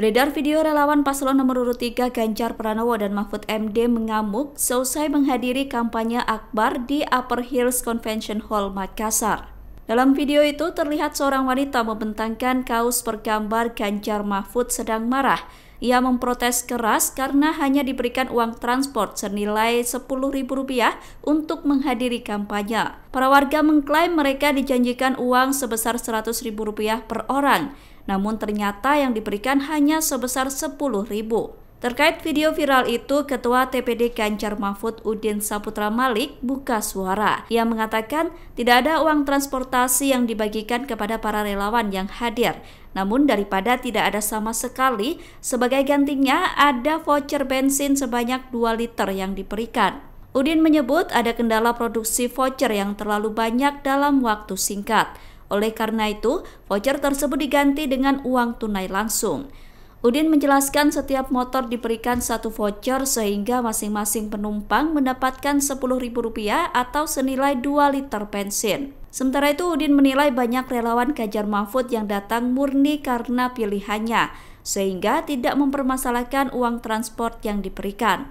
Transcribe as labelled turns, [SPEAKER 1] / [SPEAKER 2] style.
[SPEAKER 1] Beredar video relawan paslon nomor urut 3 Ganjar Pranowo dan Mahfud MD mengamuk seusai menghadiri kampanye akbar di Upper Hills Convention Hall Makassar. Dalam video itu terlihat seorang wanita membentangkan kaos bergambar Ganjar Mahfud sedang marah. Ia memprotes keras karena hanya diberikan uang transport senilai Rp10.000 untuk menghadiri kampanye. Para warga mengklaim mereka dijanjikan uang sebesar Rp100.000 per orang namun ternyata yang diberikan hanya sebesar 10 ribu. Terkait video viral itu, Ketua TPD Ganjar Mahfud Udin Saputra Malik buka suara. Ia mengatakan tidak ada uang transportasi yang dibagikan kepada para relawan yang hadir. Namun daripada tidak ada sama sekali, sebagai gantinya ada voucher bensin sebanyak 2 liter yang diberikan. Udin menyebut ada kendala produksi voucher yang terlalu banyak dalam waktu singkat. Oleh karena itu, voucher tersebut diganti dengan uang tunai langsung. Udin menjelaskan setiap motor diberikan satu voucher sehingga masing-masing penumpang mendapatkan Rp10.000 atau senilai 2 liter bensin. Sementara itu Udin menilai banyak relawan Kajar Mahfud yang datang murni karena pilihannya, sehingga tidak mempermasalahkan uang transport yang diberikan.